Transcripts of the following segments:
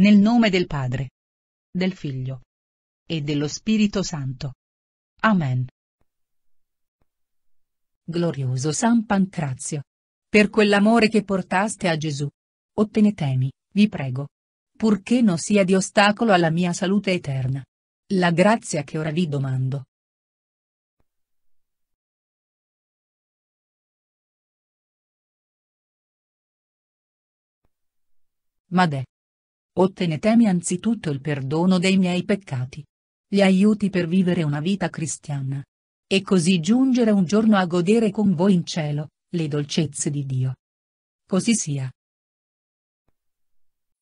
Nel nome del Padre, del Figlio e dello Spirito Santo. Amen. Glorioso San Pancrazio, per quell'amore che portaste a Gesù, ottenetemi, vi prego, purché non sia di ostacolo alla mia salute eterna. La grazia che ora vi domando. Madè. Ottenetemi anzitutto il perdono dei miei peccati. Gli aiuti per vivere una vita cristiana. E così giungere un giorno a godere con voi in cielo, le dolcezze di Dio. Così sia.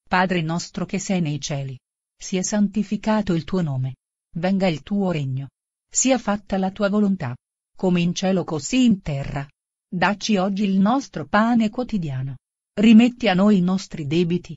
Padre nostro che sei nei cieli. Sia santificato il tuo nome. Venga il tuo regno. Sia fatta la tua volontà. Come in cielo così in terra. Dacci oggi il nostro pane quotidiano. Rimetti a noi i nostri debiti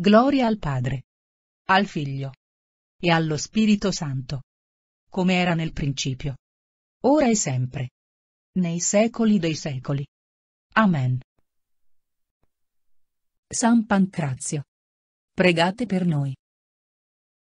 Gloria al Padre, al Figlio e allo Spirito Santo, come era nel principio, ora e sempre, nei secoli dei secoli. Amen. San Pancrazio. Pregate per noi.